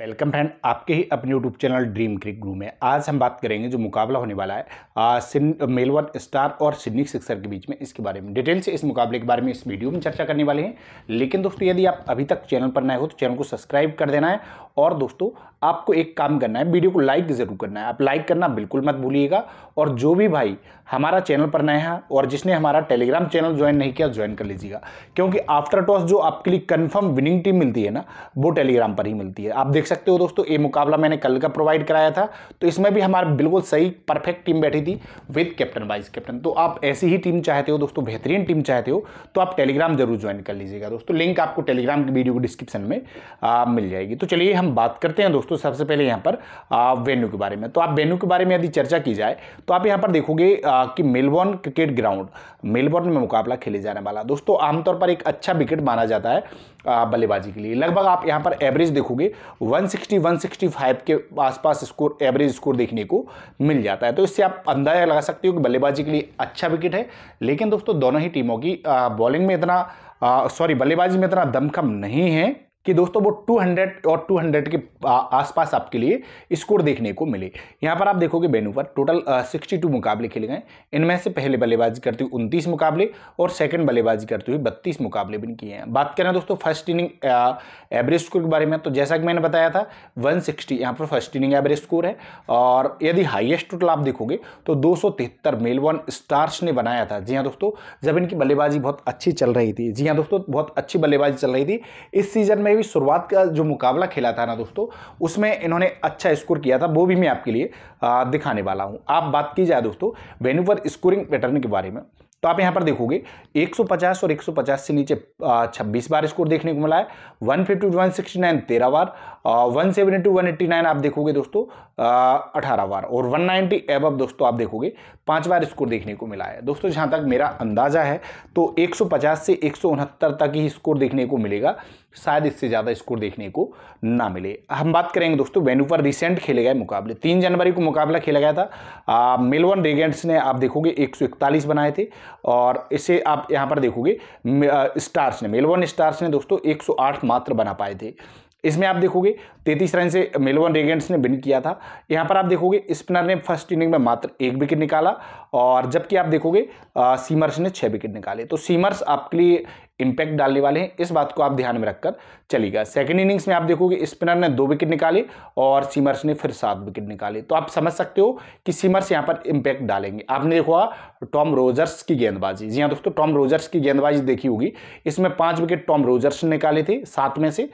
welcome friend आपके ही अपने YouTube channel dream cric guru में आज हम बात करेंगे जो मुकाबला होने वाला है मेलबर्न स्टार और सिडनी सिक्सर के बीच में इसके बारे में डिटेल से इस मुकाबले के बारे में इस वीडियो में चर्चा करने वाले हैं लेकिन दोस्तों यदि आप अभी तक चैनल पर नए हो तो चैनल को सब्सक्राइब कर देना है और दोस्तों आपको एक काम करना है वीडियो को लाइक ज़रूर करना है आप लाइक करना बिल्कुल मत भूलिएगा और जो भी भाई हमारा चैनल पर नया है और जिसने हमारा टेलीग्राम चैनल ज्वाइन नहीं किया ज्वाइन कर लीजिएगा क्योंकि आफ्टर टॉस जो आपके लिए कन्फर्म विनिंग टीम मिलती है ना वो टेलीग्राम पर ही मिलती है आप देख सकते हो दोस्तों ये मुकाबला मैंने कल का प्रोवाइड कराया था तो इसमें भी हमारा बिल्कुल सही परफेक्ट टीम बैठी थी विद कैप्टन वाइस कैप्टन तो आप ऐसी ही टीम चाहते हो दोस्तों बेहतरीन टीम चाहते हो तो आप टेलीग्राम जरूर ज्वाइन कर लीजिएगा दोस्तों लिंक आपको टेलीग्राम की वीडियो को डिस्क्रिप्शन में मिल जाएगी तो चलिए हम बात करते हैं दोस्तों दोस्तों सबसे पहले यहाँ पर वेन्यू के बारे में तो आप वेन्यू के बारे में यदि चर्चा की जाए तो आप यहाँ पर देखोगे कि मेलबॉर्न क्रिकेट ग्राउंड मेलबॉर्न में मुकाबला खेले जाने वाला दोस्तों आमतौर पर एक अच्छा विकेट माना जाता है बल्लेबाजी के लिए लगभग आप यहाँ पर एवरेज देखोगे वन सिक्सटी के आसपास स्कोर एवरेज स्कोर देखने को मिल जाता है तो इससे आप अंदाजा लगा सकते हो कि बल्लेबाजी के लिए अच्छा विकेट है लेकिन दोस्तों दोनों ही टीमों की बॉलिंग में इतना सॉरी बल्लेबाजी में इतना दमखम नहीं है कि दोस्तों वो 200 और 200 के आसपास आपके लिए स्कोर देखने को मिले यहाँ पर आप देखोगे बेनू पर टोटल 62 मुकाबले खेले गए इनमें से पहले बल्लेबाजी करते हुए उनतीस मुकाबले और सेकंड बल्लेबाजी करते हुए बत्तीस मुकाबले भी किए हैं बात करें दोस्तों फर्स्ट इनिंग एवरेज स्कोर के बारे में तो जैसा कि मैंने बताया था वन सिक्सटी यहाँ पर फर्स्ट इनिंग एवरेज स्कोर है और यदि हाइएस्ट टोटल आप देखोगे तो दो मेलबॉर्न स्टार्स ने बनाया था जी हाँ दोस्तों जब इनकी बल्लेबाजी बहुत अच्छी चल रही थी जी हाँ दोस्तों बहुत अच्छी बल्लेबाजी चल रही थी इस सीजन में ने भी शुरुआत का जो मुकाबला खेला था ना दोस्तों उसमें इन्होंने अच्छा स्कोर किया था वो भी मैं आपके लिए दिखाने वाला हूँ आप बात की जाए दोस्तों वेन्यू पर स्कोरिंग पैटर्न के बारे में तो आप यहाँ पर देखोगे 150 और 150 से नीचे 26 बार स्कोर देखने को मिला है 150 टू 169 13 बार वन सेवेंटी टू वन आप देखोगे दोस्तों अठारह बार और 190 नाइन्टी एब दोस्तों आप देखोगे पांच बार स्कोर देखने को मिला है दोस्तों जहाँ तक मेरा अंदाजा है तो 150 से एक तक ही स्कोर देखने को मिलेगा शायद इससे ज़्यादा स्कोर देखने को ना मिले हम बात करेंगे दोस्तों वेन्यू पर रिसेंट खेले गए मुकाबले तीन जनवरी को मुकाबला खेला गया था मेलबर्न रेगेंट्स ने आप देखोगे 141 बनाए थे और इसे आप यहाँ पर देखोगे स्टार्स ने मेलबर्न स्टार्स ने दोस्तों 108 मात्र बना पाए थे इसमें आप देखोगे तैतीस रन से मेलबर्न रेगेंट्स ने विन किया था यहाँ पर आप देखोगे स्पिनर ने फर्स्ट इनिंग में मात्र एक विकेट निकाला और जबकि आप देखोगे सीमर्स ने छः विकेट निकाले तो सीमर्स आपके लिए इंपैक्ट डालने वाले हैं इस बात को आप ध्यान में रखकर चलिएगा सेकेंड इनिंग्स में आप देखोगे स्पिनर ने दो विकेट निकाले और सीमर्स ने फिर सात विकेट निकाले तो आप समझ सकते हो कि सीमर्स यहां पर इंपैक्ट डालेंगे आपने देखा टॉम रोजर्स की गेंदबाजी जी हाँ दोस्तों टॉम रोजर्स की गेंदबाजी देखी होगी इसमें पांच विकेट टॉम रोजर्स ने निकाले थे सात में से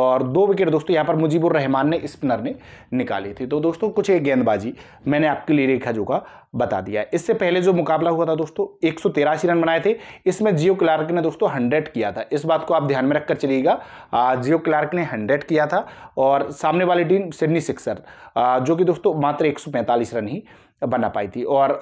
और दो विकेट दोस्तों यहाँ पर मुजीबुर रहमान ने स्पिनर ने निकाली थी तो दोस्तों कुछ एक गेंदबाजी मैंने आपके लिए रेखा जोखा बता दिया इससे पहले जो मुकाबला हुआ था दोस्तों एक रन बनाए थे इसमें जियो क्लार्क ने दोस्तों हंड्रेड हंड्रेड किया था इस बात को आप ध्यान में रखकर चलिएगा जियो क्लार्क ने हंड्रेड किया था और सामने वाली टीम सिडनी सिक्सर जो कि दोस्तों मात्र एक रन ही बना पाई थी और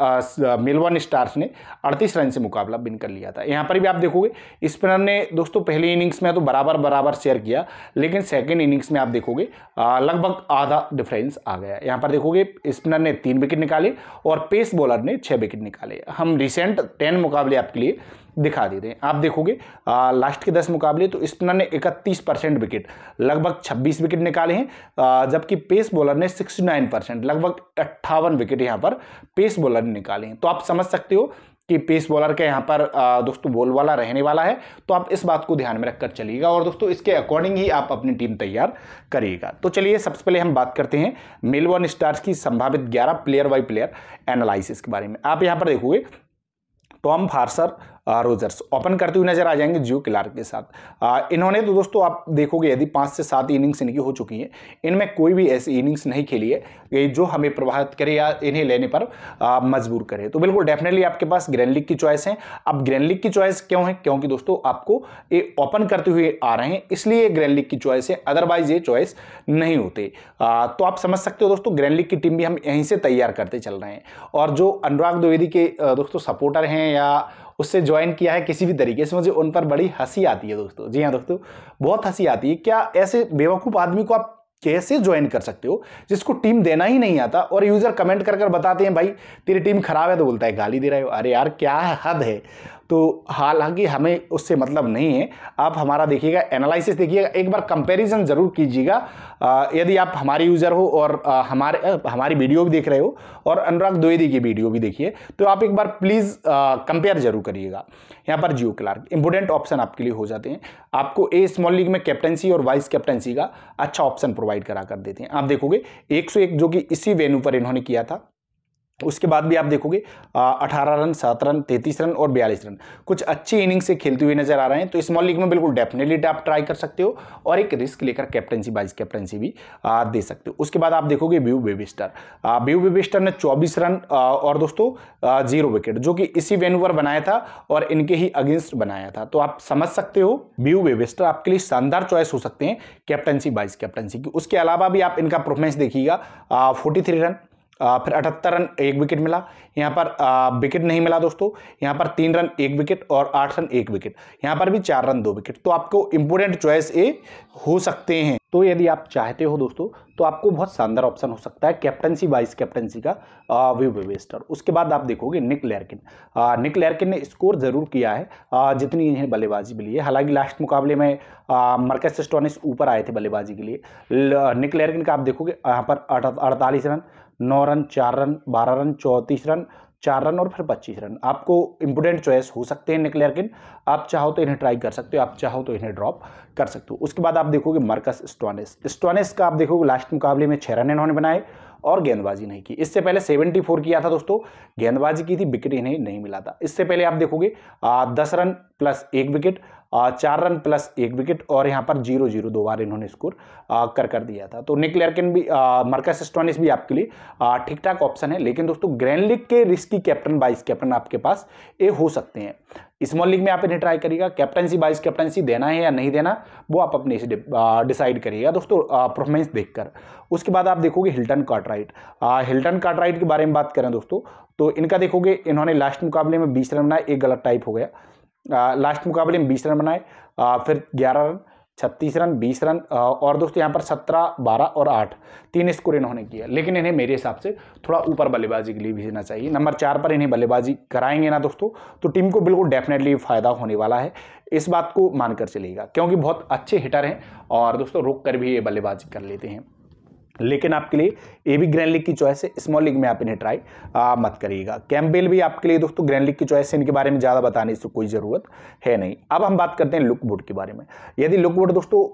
मेलबॉर्न स्टार्स ने 38 रन से मुकाबला बिन कर लिया था यहाँ पर भी आप देखोगे स्पिनर ने दोस्तों पहले इनिंग्स में तो बराबर बराबर शेयर किया लेकिन सेकेंड इनिंग्स में आप देखोगे लगभग आधा डिफरेंस आ गया यहाँ पर देखोगे स्पिनर ने तीन विकेट निकाले और पेस बॉलर ने छः विकेट निकाले हम रिसेंट टेन मुकाबले आपके लिए दिखा रहे हैं आप देखोगे लास्ट के दस मुकाबले तो स्पिनर ने इकतीस परसेंट विकेट लगभग छब्बीस विकेट निकाले हैं जबकि पेस बॉलर ने सिक्सटी नाइन परसेंट लगभग अट्ठावन विकेट यहाँ पर पेस बॉलर ने निकाले हैं तो आप समझ सकते हो कि पेस बॉलर का यहाँ पर दोस्तों बोल वाला रहने वाला है तो आप इस बात को ध्यान में रखकर चलिएगा और दोस्तों इसके अकॉर्डिंग ही आप अपनी टीम तैयार करिएगा तो चलिए सबसे पहले हम बात करते हैं मेलबॉर्न स्टार्स की संभावित 11 प्लेयर बाई प्लेयर एनालिसिस के बारे में आप यहाँ पर देखोगे टॉम फार्सर रोजर्स ओपन करते हुए नजर आ जाएंगे जियो क्लार्क के साथ आ, इन्होंने तो दोस्तों आप देखोगे यदि पाँच से सात इनिंग्स इनकी हो चुकी हैं इनमें कोई भी ऐसी इनिंग्स नहीं खेली है जो हमें प्रभावित करे या इन्हें लेने पर मजबूर करे तो बिल्कुल डेफिनेटली आपके पास ग्रैंड लीग की चॉइस है अब ग्रैंड लीग की चॉइस क्यों है क्योंकि दोस्तों आपको ये ओपन करते हुए आ रहे हैं इसलिए ग्रैंड लीग की चॉइस है अदरवाइज ये चॉइस नहीं होते आ, तो आप समझ सकते हो दोस्तों ग्रैंड लीग की टीम भी हम यहीं से तैयार करते चल रहे हैं और जो अनुराग द्विवेदी के दोस्तों सपोर्टर हैं या उससे ज्वाइन किया है किसी भी तरीके से मुझे उन पर बड़ी हंसी आती है दोस्तों जी हाँ दोस्तों बहुत हंसी आती है क्या ऐसे बेवकूफ़ आदमी को आप कैसे ज्वाइन कर सकते हो जिसको टीम देना ही नहीं आता और यूज़र कमेंट कर कर बताते हैं भाई तेरी टीम खराब है तो बोलता है गाली दे रहे हो अरे यार क्या हद है तो हालांकि हमें उससे मतलब नहीं है आप हमारा देखिएगा एनालिसिस देखिएगा एक बार कंपैरिजन ज़रूर कीजिएगा यदि आप हमारे यूज़र हो और आ, हमारे आ, हमारी वीडियो भी देख रहे हो और अनुराग द्विवेदी की वीडियो भी देखिए तो आप एक बार प्लीज़ कंपेयर जरूर करिएगा यहाँ पर जियो क्लार्क इंपोर्टेंट ऑप्शन आपके लिए हो जाते हैं आपको ए स्मॉल लीग में कैप्टनसी और वाइस कैप्टनसी का अच्छा ऑप्शन प्रोवाइड करा कर देते हैं आप देखोगे एक, एक जो कि इसी वेन्यू पर इन्होंने किया था उसके बाद भी आप देखोगे अठारह रन सात रन तैंतीस रन और बयालीस रन कुछ अच्छी इनिंग से खेलते हुए नजर आ रहे हैं तो स्मॉल लीग में बिल्कुल डेफिनेटली आप ट्राई कर सकते हो और एक रिस्क लेकर कैप्टनसी वाइस कैप्टनसी भी आ, दे सकते हो उसके बाद आप देखोगे व्यू बेबिस्टर व्यू बेबिस्टर ने चौबीस रन आ, और दोस्तों जीरो विकेट जो कि इसी पर बनाया था और इनके ही अगेंस्ट बनाया था तो आप समझ सकते हो व्यू बेबिस्टर आपके लिए शानदार चॉइस हो सकते हैं कैप्टनसी वाइस कैप्टनसी की उसके अलावा भी आप इनका परफॉर्मेंस देखिएगा फोर्टी रन फिर अठहत्तर रन एक विकेट मिला यहाँ पर विकेट नहीं मिला दोस्तों यहाँ पर तीन रन एक विकेट और आठ रन एक विकेट यहाँ पर भी चार रन दो विकेट तो आपको इम्पोर्टेंट चॉइस ए हो सकते हैं तो यदि आप चाहते हो दोस्तों तो आपको बहुत शानदार ऑप्शन हो सकता है कैप्टनसी वाइस कैप्टनसी का व्यू वेस्टर उसके बाद आप देखोगे निक लैरकिन निक लैरकिन ने स्कोर ज़रूर किया है आ, जितनी इन्हें बल्लेबाजी मिली है हालांकि लास्ट मुकाबले में मरकस स्टोनिस ऊपर आए थे बल्लेबाजी के लिए निक लैरकिन का आप देखोगे यहाँ पर अड़तालीस रन नौ रन चार रन बारह रन चौंतीस रन चार रन और फिर पच्चीस रन आपको इम्पोर्टेंट चॉइस हो सकते हैं किन आप चाहो तो इन्हें ट्राई कर सकते हो आप चाहो तो इन्हें ड्रॉप कर सकते हो उसके बाद आप देखोगे मार्कस स्टोनिस स्टोनिस का आप देखोगे लास्ट मुकाबले में छः रन इन्होंने बनाए और गेंदबाजी नहीं की इससे पहले 74 किया था दोस्तों गेंदबाजी की थी विकेट इन्हें नहीं मिला था इससे पहले आप देखोगे दस रन प्लस एक विकेट चार रन प्लस एक विकेट और यहाँ पर जीरो जीरो दो बार इन्होंने स्कोर कर कर दिया था तो निक लेरकिन भी मरकस स्टोनिस भी आपके लिए ठीक ठाक ऑप्शन है लेकिन दोस्तों ग्रैंड लीग के रिस्की कैप्टन वाइस कैप्टन आपके पास ये हो सकते हैं स्मॉल लीग में आप इन्हें ट्राई करिएगा कैप्टनसी वाइस कैप्टनसी देना है या नहीं देना वो आप अपने से डिसाइड करिएगा दोस्तों परफॉर्मेंस देखकर उसके बाद आप देखोगे हिल्टन कार्टराइट हिल्टन कार्टराइट के बारे में बात करें दोस्तों तो इनका देखोगे इन्होंने लास्ट मुकाबले में बीस रन बनाया एक गलत टाइप हो गया लास्ट मुकाबले में बीस रन बनाए फिर ग्यारह रन छत्तीस रन बीस रन और दोस्तों यहाँ पर सत्रह बारह और आठ तीन स्कोर इन्होंने किया लेकिन इन्हें मेरे हिसाब से थोड़ा ऊपर बल्लेबाजी के लिए भेजना चाहिए नंबर चार पर इन्हें बल्लेबाजी कराएंगे ना दोस्तों तो टीम को बिल्कुल डेफिनेटली फ़ायदा होने वाला है इस बात को मानकर चलेगा क्योंकि बहुत अच्छे हिटर हैं और दोस्तों रुक कर भी ये बल्लेबाजी कर लेते हैं लेकिन आपके लिए ए भी ग्रैंड लीग की चॉइस है स्मॉल लीग में आप इन्हें ट्राई आ, मत करिएगा कैम्पेल भी आपके लिए दोस्तों ग्रैंड लीग की चॉइस है इनके बारे में ज़्यादा बताने से कोई ज़रूरत है नहीं अब हम बात करते हैं लुक बुट के बारे में यदि लुक बोर्ड दोस्तों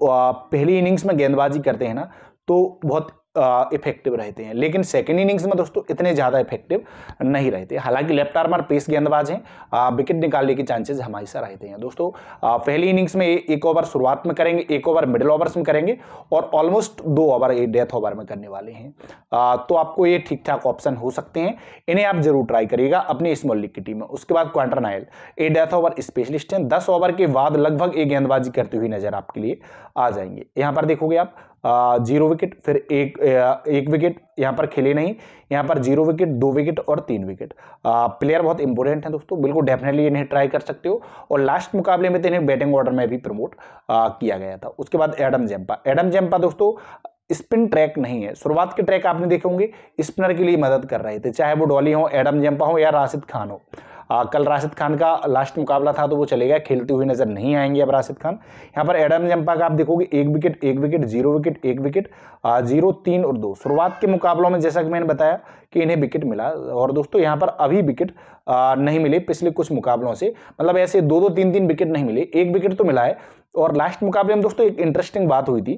पहली इनिंग्स में गेंदबाजी करते हैं ना तो बहुत इफेक्टिव रहते हैं लेकिन सेकेंड इनिंग्स में दोस्तों इतने ज़्यादा इफेक्टिव नहीं रहते हालांकि लेफ्ट आर्मर पेस गेंदबाज हैं विकेट निकालने के चांसेस हमेशा रहते हैं दोस्तों पहली इनिंग्स में एक ओवर शुरुआत में करेंगे एक ओवर मिडिल ओवर्स में करेंगे और ऑलमोस्ट दो ओवर ये डेथ ओवर में करने वाले हैं आ, तो आपको ये ठीक ठाक ऑप्शन हो सकते हैं इन्हें आप जरूर ट्राई करिएगा अपनी स्मॉल लीग की टीम में उसके बाद नाइल ए डेथ ओवर स्पेशलिस्ट हैं दस ओवर के बाद लगभग ये गेंदबाजी करते हुए नजर आपके लिए आ जाएंगे यहाँ पर देखोगे आप जीरो विकेट फिर एक एक विकेट यहाँ पर खेले नहीं यहाँ पर जीरो विकेट दो विकेट और तीन विकेट प्लेयर बहुत इंपॉर्टेंट हैं दोस्तों बिल्कुल डेफिनेटली इन्हें ट्राई कर सकते हो और लास्ट मुकाबले में तो इन्हें बैटिंग ऑर्डर में भी प्रमोट किया गया था उसके बाद एडम जैम्पा एडम जैम्पा दोस्तों स्पिन ट्रैक नहीं है शुरुआत के ट्रैक आपने देखे होंगे स्पिनर के लिए मदद कर रहे थे चाहे वो डॉली हो एडम जैम्पा हो या राशिद खान हो आ, कल राशिद खान का लास्ट मुकाबला था तो वो चले गया खेलते हुए नजर नहीं आएंगे अब राशिद खान यहाँ पर एडम जंपा का आप देखोगे एक विकेट एक विकेट जीरो विकेट एक विकेट जीरो तीन और दो शुरुआत के मुकाबलों में जैसा कि मैंने बताया कि इन्हें विकेट मिला और दोस्तों यहाँ पर अभी विकेट नहीं मिले पिछले कुछ मुकाबलों से मतलब ऐसे दो दो तीन तीन विकेट नहीं मिले एक विकेट तो मिला है और लास्ट मुकाबले में दोस्तों एक इंटरेस्टिंग बात हुई थी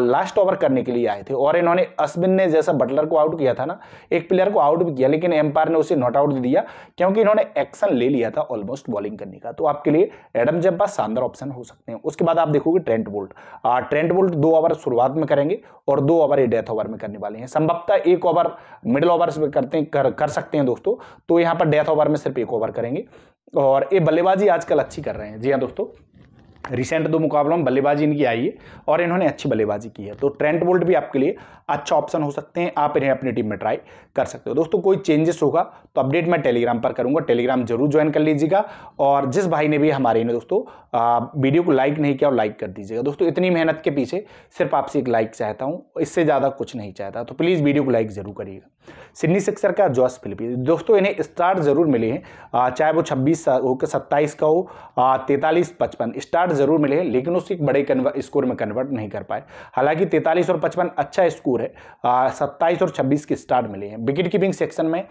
लास्ट ओवर करने के लिए आए थे और इन्होंने अश्विन ने जैसा बटलर को आउट किया था ना एक प्लेयर को आउट भी किया लेकिन एम्पायर ने उसे नॉट आउट दिया क्योंकि इन्होंने एक्शन ले लिया था ऑलमोस्ट बॉलिंग करने का तो आपके लिए एडम जब्बा शानदार ऑप्शन हो सकते हैं उसके बाद आप देखोगे ट्रेंट बोल्ट ट्रेंट बोल्ट दो ओवर शुरुआत में करेंगे और दो ओवर ये डेथ ओवर में करने वाले हैं संभवतः एक ओवर मिडिल ओवर में करते कर, कर सकते हैं दोस्तों तो यहाँ पर डेथ ओवर में सिर्फ एक ओवर करेंगे और ये बल्लेबाजी आजकल अच्छी कर रहे हैं जी हाँ दोस्तों रिसेंट दो मुकाबलों में बल्लेबाजी इनकी आई है और इन्होंने अच्छी बल्लेबाजी की है तो ट्रेंट बोल्ट भी आपके लिए अच्छा ऑप्शन हो सकते हैं आप इन्हें अपनी टीम में ट्राई कर सकते हो दोस्तों कोई चेंजेस होगा तो अपडेट मैं टेलीग्राम पर करूंगा टेलीग्राम जरूर ज्वाइन कर लीजिएगा और जिस भाई ने भी हमारे ने दोस्तों आ, वीडियो को लाइक नहीं किया और लाइक कर दीजिएगा दोस्तों इतनी मेहनत के पीछे सिर्फ आपसे एक लाइक चाहता हूँ इससे ज़्यादा कुछ नहीं चाहता तो प्लीज़ वीडियो को लाइक जरूर करिएगा सिडनी सिक्सर का जॉस फिलिपी दोस्तों इन्हें स्टार्ट जरूर मिले हैं चाहे वो छब्बीस के सत्ताईस का हो तैतालीस पचपन स्टार्ट जरूर मिले हैं लेकिन उस बड़े स्कोर में कन्वर्ट नहीं कर पाए हालांकि तैतालीस और पचपन अच्छा स्कोर है सत्ताईस और छब्बीस के स्टार्ट मिले हैं विकेट कीपिंग सेक्शन में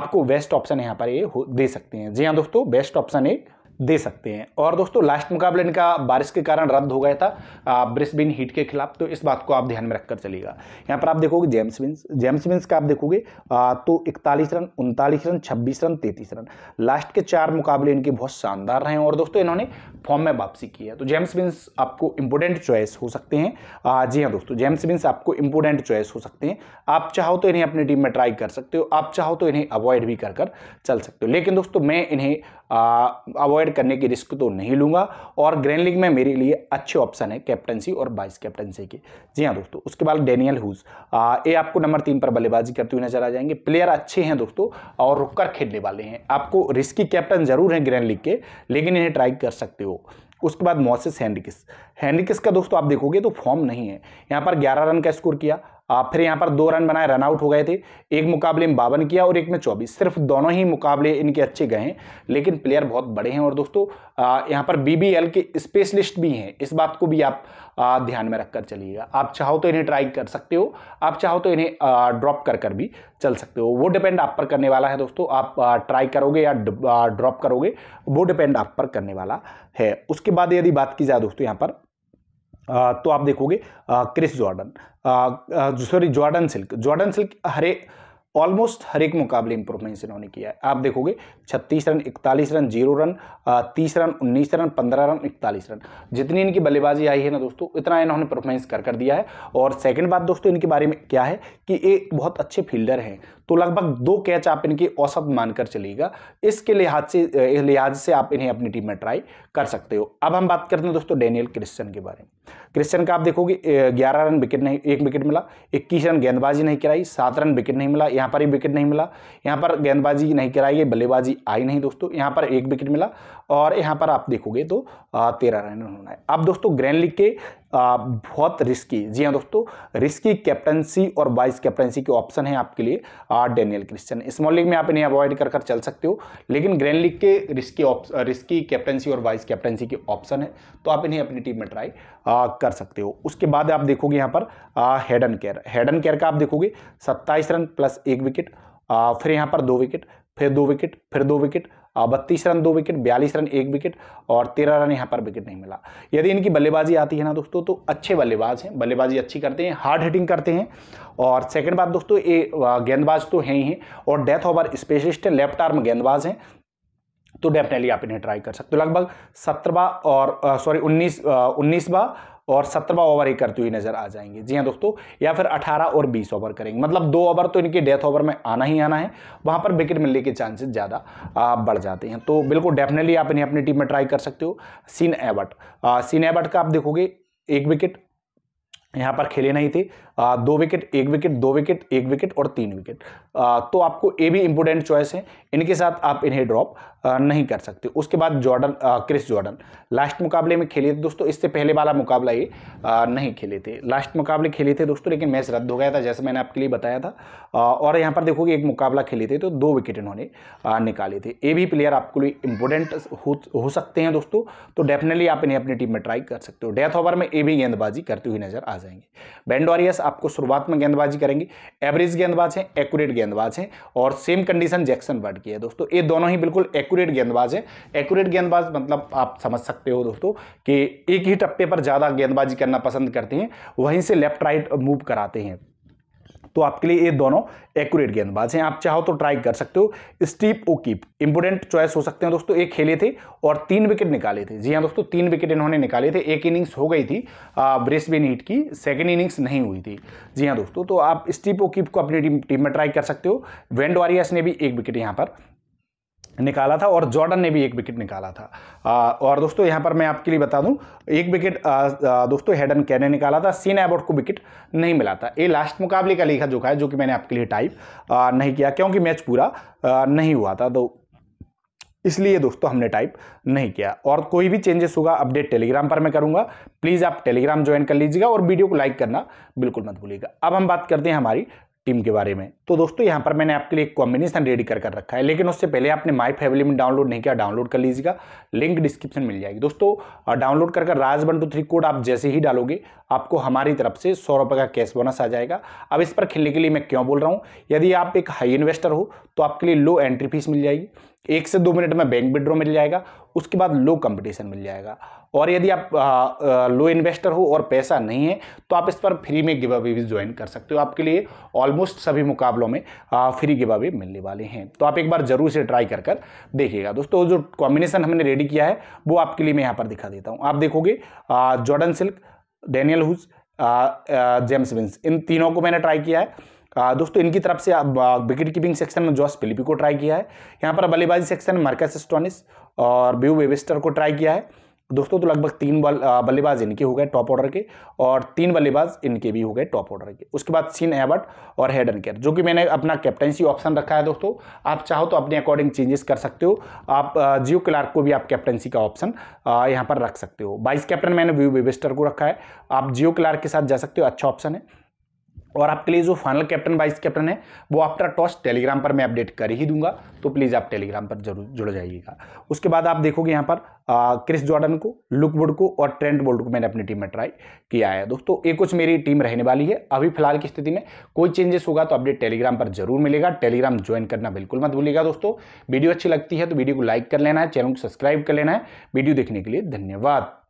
आपको बेस्ट ऑप्शन यहाँ पर ये दे सकते हैं जी हाँ दोस्तों बेस्ट ऑप्शन एक दे सकते हैं और दोस्तों लास्ट मुकाबले इनका बारिश के कारण रद्द हो गया था ब्रिस्बिन हीट के खिलाफ तो इस बात को आप ध्यान में रखकर चलिएगा यहाँ पर आप देखोगे जेम्स विंस जेम्स विंस का आप देखोगे आ, तो इकतालीस रन उनतालीस रन छब्बीस रन तैंतीस रन लास्ट के चार मुकाबले इनके बहुत शानदार रहे हैं और दोस्तों इन्होंने फॉर्म में वापसी की है तो जेम्स विंस आपको इंपोर्टेंट चॉइस हो सकते हैं जी हाँ दोस्तों जेम्स विंस आपको इंपोर्टेंट चॉइस हो सकते हैं आप चाहो तो इन्हें अपनी टीम में ट्राई कर सकते हो आप चाहो तो इन्हें अवॉइड भी कर कर चल सकते हो लेकिन दोस्तों मैं इन्हें अवॉइड करने की रिस्क तो नहीं लूँगा और ग्रैंड लीग में मेरे लिए अच्छे ऑप्शन है कैप्टनसी और वाइस कैप्टनसी के जी हाँ दोस्तों उसके बाद डेनियल हुज ये आपको नंबर तीन पर बल्लेबाजी करते हुए नजर आ जाएंगे प्लेयर अच्छे हैं दोस्तों और रुक कर खेलने वाले हैं आपको रिस्की कैप्टन जरूर हैं ग्रैंड लीग के लेकिन इन्हें ट्राई कर सकते हो उसके बाद मॉसिस हैंडकिस हैंडकिस का दोस्तों आप देखोगे तो फॉर्म नहीं है यहाँ पर 11 रन का स्कोर किया फिर यहाँ पर दो रन बनाए रनआउट हो गए थे एक मुकाबले में बावन किया और एक में चौबीस सिर्फ दोनों ही मुकाबले इनके अच्छे गए हैं लेकिन प्लेयर बहुत बड़े हैं और दोस्तों यहाँ पर बीबीएल के स्पेशलिस्ट भी हैं इस बात को भी आप ध्यान में रखकर चलिएगा आप चाहो तो इन्हें ट्राई कर सकते हो आप चाहो तो इन्हें ड्रॉप कर कर भी चल सकते हो वो डिपेंड आप पर करने वाला है दोस्तों आप ट्राई करोगे या ड्रॉप करोगे वो डिपेंड आप पर करने वाला है उसके बाद यदि बात की जाए दोस्तों यहाँ पर तो आप देखोगे Chris Jordan sorry Jordan Silk Jordan Silk हरे ऑलमोस्ट हर एक मुकाबले इंप्रूवमेंट्स इन्होंने किया है आप देखोगे 36 run 41 run zero run 30 run 19 run 15 run 41 run जितनी इनकी बल्लेबाजी आई है ना दोस्तों इतना इन्होंने परफॉर्मेंस कर कर दिया है और सेकंड बात दोस्तों इनके बारे में क्या है कि ये बहुत अच्छे फील्डर हैं तो लगभग दो कैच आप इनके औसत मानकर चलेगा इसके लिहाज से लिहाज से आप इन्हें अपनी टीम में ट्राई कर सकते हो अब हम बात करते हैं दोस्तों डेनियल क्रिश्चन के बारे में क्रिश्चियन का आप देखोगे ग्यारह रन विकेट नहीं एक विकेट मिला इक्कीस रन गेंदबाजी नहीं कराई सात रन विकेट नहीं मिला यहाँ पर ही विकेट नहीं मिला यहाँ पर गेंदबाजी नहीं कराई गई बल्लेबाजी आई नहीं दोस्तों यहाँ पर एक विकेट मिला और यहाँ पर आप देखोगे तो तेरह रन होना है अब दोस्तों ग्रैंड लीग के बहुत रिस्की जी हाँ दोस्तों रिस्की कैप्टनसी और वाइस कैप्टनसी के ऑप्शन है आपके लिए डेनियल क्रिश्चन स्मॉल लीग में आप इन्हें अवॉइड कर कर चल सकते हो लेकिन ग्रैंड लीग के रिस्की रिस्की कैप्टनसी और वाइस कैप्टनसी के ऑप्शन है तो आप इन्हें अपनी टीम में ट्राई कर सकते हो उसके बाद आप देखोगे यहाँ पर हेडन केयर हेडन केयर का आप देखोगे सत्ताईस रन प्लस एक विकेट फिर यहाँ पर दो विकेट फिर दो विकेट फिर दो विकेट बत्तीस रन दो विकेट बयालीस रन एक विकेट और तेरह रन यहाँ पर विकेट नहीं मिला यदि इनकी बल्लेबाजी आती है ना दोस्तों तो अच्छे बल्लेबाज हैं बल्लेबाजी अच्छी करते हैं हार्ड हिटिंग करते हैं और सेकंड बात दोस्तों ये गेंदबाज तो हैं ही हैं और डेथ ओवर स्पेशलिस्ट हैं लेफ्ट आर्म गेंदबाज हैं तो डेफिनेटली आप इन्हें ट्राई कर सकते हो लगभग सत्रहवा और सॉरी उन्नीस उन्नीसवा और सत्रहवा ओवर ही करते हुए नजर आ जाएंगे जी हाँ दोस्तों या फिर अठारह और बीस ओवर करेंगे मतलब दो ओवर तो इनके डेथ ओवर में आना ही आना है वहाँ पर विकेट मिलने के चांसेस ज़्यादा बढ़ जाते हैं तो बिल्कुल डेफिनेटली आप इन्हें अपनी टीम में ट्राई कर सकते हो सीन एवर्ट सीन एवर्ट का आप देखोगे एक विकेट यहाँ पर खेले नहीं थे दो विकेट एक विकेट दो विकेट एक विकेट और तीन विकेट तो आपको ये भी इंपोर्टेंट चॉइस है इनके साथ आप इन्हें ड्रॉप नहीं कर सकते उसके बाद जॉर्डन क्रिस जॉर्डन लास्ट मुकाबले में खेले थे दोस्तों इससे पहले वाला मुकाबला ये नहीं खेले थे लास्ट मुकाबले खेले थे दोस्तों लेकिन मैच रद्द हो गया था जैसे मैंने आपके लिए बताया था और यहाँ पर देखोगे एक मुकाबला खेले थे तो दो विकेट इन्होंने निकाले थे ये भी प्लेयर आपके लिए इंपोर्टेंट हो सकते हैं दोस्तों तो डेफिनेटली आप इन्हें अपनी टीम में ट्राई कर सकते हो डेथ ओवर में ये भी गेंदबाजी करते हुए नजर आ जाएंगे बैंड वॉरियर्स आपको शुरुआत में गेंदबाजी करेंगे एवरेज गेंदबाज हैं एक्यूरेट गेंदबाज हैं और सेम कंडीशन जैक्सन वर्ड की है दोस्तों ये दोनों ही बिल्कुल एक्यूरेट गेंदबाज है एक्यूरेट गेंदबाज मतलब आप समझ सकते हो दोस्तों कि एक ही टप्पे पर ज़्यादा गेंदबाजी करना पसंद करते हैं वहीं से लेफ्ट राइट मूव कराते हैं तो आपके लिए ये दोनों एक्यूरेट गेंदबाज हैं आप चाहो तो ट्राई कर सकते हो Steve O'Keefe important choice हो सकते हैं दोस्तों एक खेले थे और तीन विकेट निकाले थे जी हाँ दोस्तों तीन विकेट इन्होंने निकाले थे एक इनिंग्स हो गई थी ब्रिस्बेन हीट की सेकेंड इनिंग्स नहीं हुई थी जी हाँ दोस्तों तो आप स्टीप ओ कीप को अपनी टीम में ट्राई कर सकते हो वेंड वॉरियर्स ने भी एक विकेट यहाँ पर निकाला था और जॉर्डन ने भी एक विकेट निकाला था आ, और दोस्तों यहाँ पर मैं आपके लिए बता दूँ एक विकेट दोस्तों हेडन कैने निकाला था सीन एबॉट को विकेट नहीं मिला था ये लास्ट मुकाबले का लेखा जोखा है जो कि मैंने आपके लिए टाइप आ, नहीं किया क्योंकि मैच पूरा आ, नहीं हुआ था तो इसलिए दोस्तों हमने टाइप नहीं किया और कोई भी चेंजेस होगा अपडेट टेलीग्राम पर मैं करूंगा प्लीज़ आप टेलीग्राम ज्वाइन कर लीजिएगा और वीडियो को लाइक करना बिल्कुल मत भूलिएगा अब हम बात करते हैं हमारी टीम के बारे में तो दोस्तों यहाँ पर मैंने आपके लिए एक कॉम्बिनेशन रेडी कर कर रखा है लेकिन उससे पहले आपने माई फैमिली में डाउनलोड नहीं किया डाउनलोड कर लीजिएगा लिंक डिस्क्रिप्शन मिल जाएगी दोस्तों डाउनलोड कर कर राज वन टू थ्री कोड आप जैसे ही डालोगे आपको हमारी तरफ से सौ रुपये का कैश बोनस आ जाएगा अब इस पर खेलने के लिए मैं क्यों बोल रहा हूँ यदि आप एक हाई इन्वेस्टर हो तो आपके लिए लो एंट्री फीस मिल जाएगी एक से दो मिनट में बैंक विड्रॉ मिल जाएगा उसके बाद लो कंपटीशन मिल जाएगा और यदि आप आ, आ, लो इन्वेस्टर हो और पैसा नहीं है तो आप इस पर फ्री में गिव भी ज्वाइन कर सकते हो आपके लिए ऑलमोस्ट सभी मुकाबलों में आ, फ्री गिव मिलने वाले हैं तो आप एक बार जरूर से ट्राई कर कर देखिएगा दोस्तों जो कॉम्बिनेशन हमने रेडी किया है वो आपके लिए मैं यहाँ पर दिखा देता हूँ आप देखोगे Jordan Silk Daniel Hughes James Vince इन तीनों को मैंने ट्राई किया है दोस्तों इनकी तरफ से विकेट कीपिंग सेक्शन में जॉस फिलिपी को ट्राई किया है यहाँ पर बल्लेबाजी सेक्शन में मार्कस स्टोनिस और ब्यू वेबेस्टर को ट्राई किया है दोस्तों तो लगभग तीन बल बल्लेबाज इनके हो गए टॉप ऑर्डर के और तीन बल्लेबाज इनके भी हो गए टॉप ऑर्डर के उसके बाद सीन एबर्ट और हेड एंड केयर जो कि मैंने अपना कैप्टनसी ऑप्शन रखा है दोस्तों आप चाहो तो अपने अकॉर्डिंग चेंजेस कर सकते हो आप जियो क्लार्क को भी आप कैप्टनसी का ऑप्शन यहाँ पर रख सकते हो वाइस कैप्टन मैंने व्यू वेबेस्टर को रखा है आप जियो क्लार्क के साथ जा सकते हो अच्छा ऑप्शन है और आपके लिए जो फाइनल कैप्टन वाइस कैप्टन है वो आफ्टर टॉस टेलीग्राम पर मैं अपडेट कर ही दूंगा तो प्लीज़ आप टेलीग्राम पर जरूर जुड़ जाइएगा उसके बाद आप देखोगे यहाँ पर क्रिस जॉर्डन को लुकवुड को और ट्रेंट बोल्ट को मैंने अपनी टीम में ट्राई किया है दोस्तों ये कुछ मेरी टीम रहने वाली है अभी फिलहाल की स्थिति में कोई चेंजेस होगा तो अपडेट टेलीग्राम पर जरूर मिलेगा टेलीग्राम ज्वाइन करना बिल्कुल मत भूलिएगा दोस्तों वीडियो अच्छी लगती है तो वीडियो को लाइक कर लेना है चैनल को सब्सक्राइब कर लेना है वीडियो देखने के लिए धन्यवाद